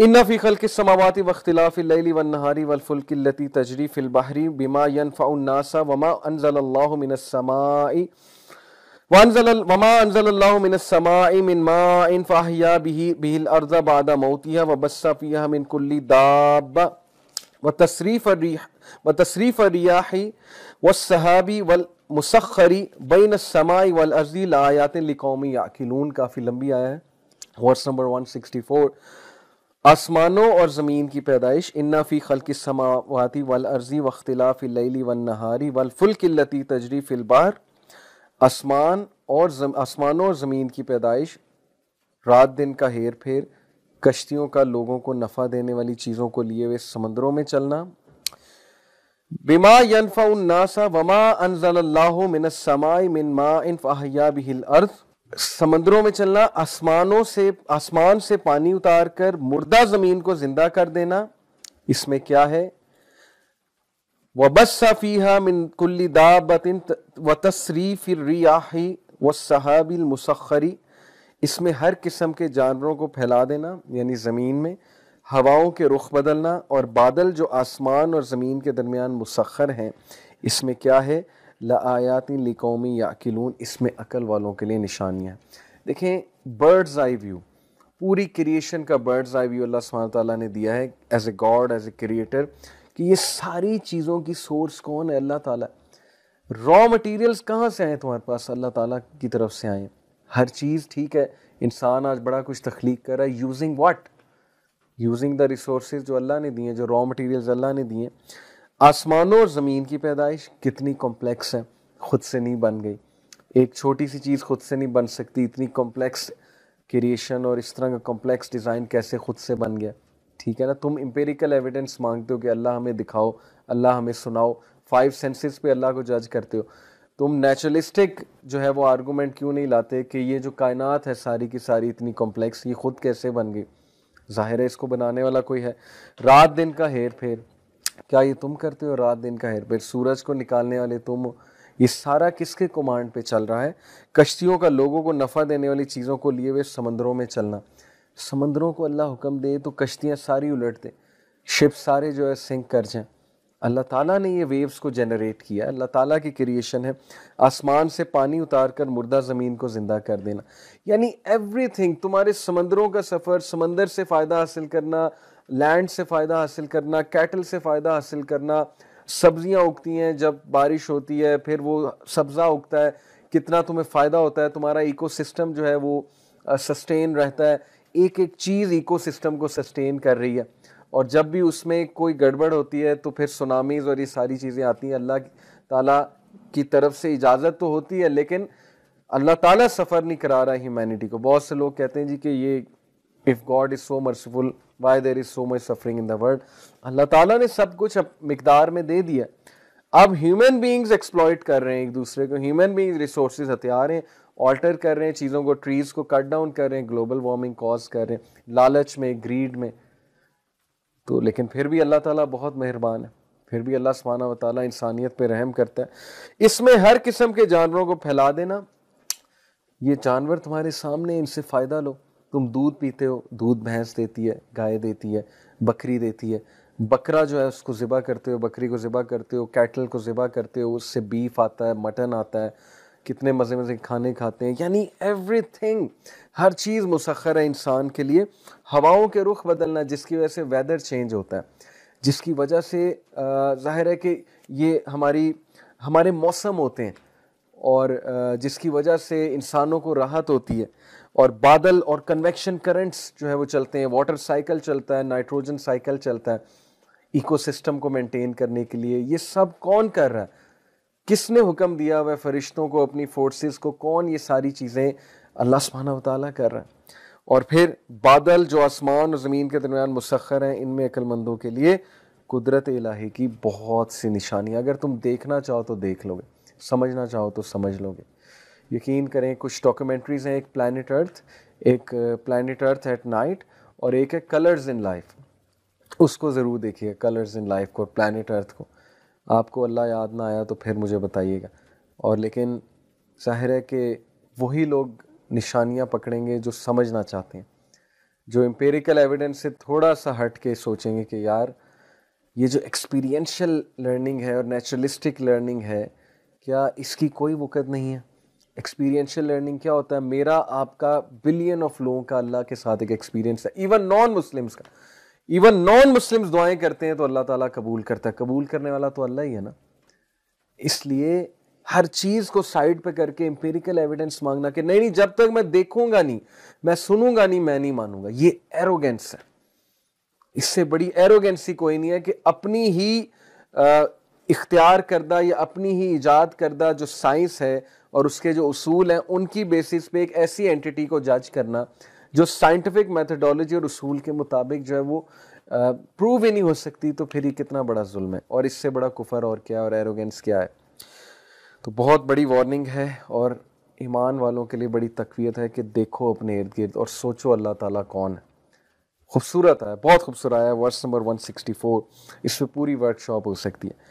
इन्ना फ़ी खल समावती वख्तिलाफ़ वनहारी वलफुल्कलती तजरी फ़िलबहरी बिमा यनफ़ाउन्नासा वमा अनज़ल्लासमाई काफ़ी लंबी आया है वर्स नंबर 164 आसमानों और ज़मीन की पैदाइश इन्ना फ़ी खल की समावती वल अर्जी वख्तिलाफ़ लैली वन नहारी वल फुल किल्लती तजरी फिलबार आसमान और आसमानों और ज़मीन की पैदाइश रात दिन का हेर फेर कश्तियों का लोगों को नफ़ा देने वाली चीज़ों को लिए हुए समंदरों में चलना बिमा यनफ़ा उन्नासा वमा अनजल्लाहु मिनसमाई मिन मा इन फ़ाहिया बिहिल अर्थ समंदरों में चलना आसमानों से आसमान से पानी उतार कर मुर्दा जमीन को जिंदा कर देना इसमें क्या है व फीहा मिन कुल्ली दाबतिन व फिर रियाही व सहाबिल मुसखरी इसमें हर किस्म के जानवरों को फैला देना यानी ज़मीन में हवाओं के रुख बदलना और बादल जो आसमान और ज़मीन के दरमियान मुसखर हैं इसमें क्या है लायात लिकौमी याकिलून इसमें अकल वालों के लिए निशानियाँ देखें बर्ड्स आई व्यू पूरी क्रिएशन का बर्ड्स आई व्यू अल्लाह अलैहि वसल्लम ने दिया है as a God as a creator कि ये सारी चीज़ों की सोर्स कौन है अल्लाह ताला रॉ मटेरियल्स कहाँ से आए तुम्हारे पास अल्लाह ताला की तरफ से आए हर चीज़ ठीक है इंसान आज बड़ा कुछ तख्लीक कर रहा है using what using the resource जो अल्लाह ने दिए जो रॉ मटीरियल अल्लाह ने दिए आसमानों और ज़मीन की पैदाइश कितनी कॉम्प्लेक्स है खुद से नहीं बन गई एक छोटी सी चीज़ खुद से नहीं बन सकती इतनी कॉम्प्लेक्स क्रिएशन और इस तरह का कॉम्प्लेक्स डिज़ाइन कैसे खुद से बन गया ठीक है ना तुम इम्पेरिकल एविडेंस मांगते हो कि अल्लाह हमें दिखाओ अल्लाह हमें सुनाओ फाइव सेंसेस पे अल्लाह को जज करते हो तुम नेचुरलिस्टिक जो है वो आर्गूमेंट क्यों नहीं लाते कि ये जो कायनात है सारी की सारी इतनी कॉम्प्लेक्स ये खुद कैसे बन गई ज़ाहिर है इसको बनाने वाला कोई है रात दिन का हेर फेर क्या ये तुम करते हो रात दिन का फिर सूरज को निकालने वाले तुम ये सारा किसके कमांड पे चल रहा है कश्तियों का लोगों को नफ़ा देने वाली चीज़ों को लिए हुए समंदरों में चलना समंदरों को अल्लाह हुक्म दे तो कश्तियाँ सारी उलट दे शिप सारे जो है सिंक कर जाएँ अल्लाह ताला ने ये वेव्स को जनरेट किया अल्लाह ताला की क्रिएशन है आसमान से पानी उतार कर मुर्दा ज़मीन को ज़िंदा कर देना यानी एवरीथिंग तुम्हारे समंदरों का सफ़र समंदर से फ़ायदा हासिल करना लैंड से फ़ायदा हासिल करना कैटल से फ़ायदा हासिल करना सब्जियां उगती हैं जब बारिश होती है फिर वो सब्ज़ा उगता है कितना तुम्हें फ़ायदा होता है तुम्हारा इको जो है वो सस्टेन रहता है एक एक चीज़ इको को सस्टेन कर रही है और जब भी उसमें कोई गड़बड़ होती है तो फिर सुनामीज़ और ये सारी चीज़ें आती हैं अल्लाह ताला की तरफ से इजाज़त तो होती है लेकिन अल्लाह ताला सफ़र नहीं करा रहा ह्यूमैनिटी को बहुत से लोग कहते हैं जी कि ये if God is so merciful why there is so much suffering in the world Allah ताला ने सब कुछ मकदार में दे दिया अब ह्यूमन बींग्स एक्सप्लॉयट कर रहे हैं एक दूसरे को ह्यूमन बींग्स रिसोर्स हथियार हैं ऑल्टर कर रहे हैं चीज़ों को ट्रीज़ को कट डाउन कर रहे हैं ग्लोबल वार्मिंग कॉज कर रहे हैं लालच में ग्रीड में तो लेकिन फिर भी अल्लाह ताला बहुत मेहरबान है फिर भी अल्लाह सुबहाना वाली इंसानियत पर रहम करता है इसमें हर किस्म के जानवरों को फैला देना ये जानवर तुम्हारे सामने इनसे फ़ायदा लो तुम दूध पीते हो दूध भैंस देती है गाय देती है बकरी देती है बकरा जो है उसको ज़िबा करते हो बकरी को ज़िबा करते हो कैटल को ज़िबा करते हो उससे बीफ आता है मटन आता है कितने मज़े मज़े खाने खाते हैं यानी एवरीथिंग हर चीज़ मुसखर है इंसान के लिए हवाओं के रुख बदलना जिसकी वजह से वेदर चेंज होता है जिसकी वजह से जाहिर है कि ये हमारी हमारे मौसम होते हैं और जिसकी वजह से इंसानों को राहत होती है और बादल और कन्वेक्शन करंट्स जो है वो चलते हैं वाटर साइकिल चलता है नाइट्रोजन साइकिल चलता है इकोसिस्टम को मेंटेन करने के लिए ये सब कौन कर रहा है किसने हुक्म दिया हुआ फरिश्तों को अपनी फोर्सेस को कौन ये सारी चीज़ें अल्लाह सुबहाना वाली कर रहा है और फिर बादल जो आसमान और ज़मीन के दरमियान मुसखर हैं इनमें अक्लमंदों के लिए कुदरत इलाही की बहुत सी निशानियाँ अगर तुम देखना चाहो तो देख लोगे समझना चाहो तो समझ लोगे यकीन करें कुछ डॉक्यूमेंट्रीज़ हैं एक प्लानट अर्थ एक प्लानट अर्थ एट नाइट और एक है कलर्स इन लाइफ उसको ज़रूर देखिए कलर्स इन लाइफ को प्लानट अर्थ को आपको अल्लाह याद ना आया तो फिर मुझे बताइएगा और लेकिन ज़ाहिर है कि वही लोग निशानियाँ पकड़ेंगे जो समझना चाहते हैं जो एम्पेरिकल एविडेंस से थोड़ा सा हट के सोचेंगे कि यार ये जो एक्सपीरियंशियल लर्निंग है और नेचुरलिस्टिक लर्निंग है क्या इसकी कोई वक़्त नहीं है एक्सपीरियंशियल लर्निंग क्या होता है मेरा आपका बिलियन ऑफ लोगों का अल्लाह के साथ एक एक्सपीरियंस है इवन नॉन मुस्लिम्स का इवन नॉन मुस्लिम्स दुआएं करते हैं तो अल्लाह ताला कबूल करता है कबूल करने वाला तो अल्लाह ही है ना इसलिए हर चीज को साइड पे करके एम्पेरिकल एविडेंस मांगना कि नहीं नहीं जब तक मैं देखूंगा नहीं मैं सुनूंगा नहीं मैं नहीं मानूंगा ये एरोगेंस है इससे बड़ी एरोगेंसी कोई नहीं है कि अपनी ही इख्तियार करदा या अपनी ही ईजाद करदा जो साइंस है और उसके जो उसूल हैं उनकी बेसिस पे एक ऐसी एंटिटी को जज करना जो साइंटिफिक मैथडोलॉजी और उसूल के मुताबिक जो है वो प्रूव ही नहीं हो सकती तो फिर ये कितना बड़ा जुल्म है और इससे बड़ा कुफर और क्या और एरोगेंस क्या है तो बहुत बड़ी वार्निंग है और ईमान वालों के लिए बड़ी तकवीत है कि देखो अपने इर्द गिर्द और सोचो अल्लाह ताला कौन है खूबसूरत है बहुत खूबसूरत आया वर्स नंबर 164 इस पर पूरी वर्कशॉप हो सकती है